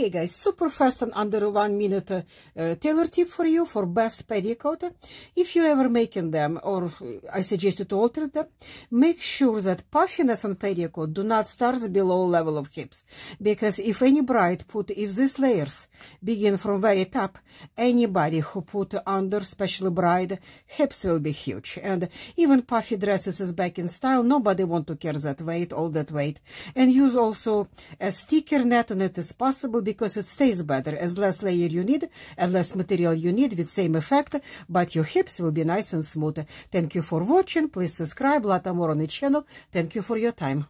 Okay guys, super fast and under one minute uh, uh tailor tip for you for best petticoat. If you ever making them, or I suggest you to alter them, make sure that puffiness on petticoat do not start below level of hips. Because if any bride put, if these layers begin from very top, anybody who put under, especially bride, hips will be huge. And even puffy dresses is back in style, nobody want to carry that weight, all that weight. And use also a sticker net on it is possible because it stays better. As less layer you need and uh, less material you need with same effect, but your hips will be nice and smooth. Thank you for watching. Please subscribe. A lot more on the channel. Thank you for your time.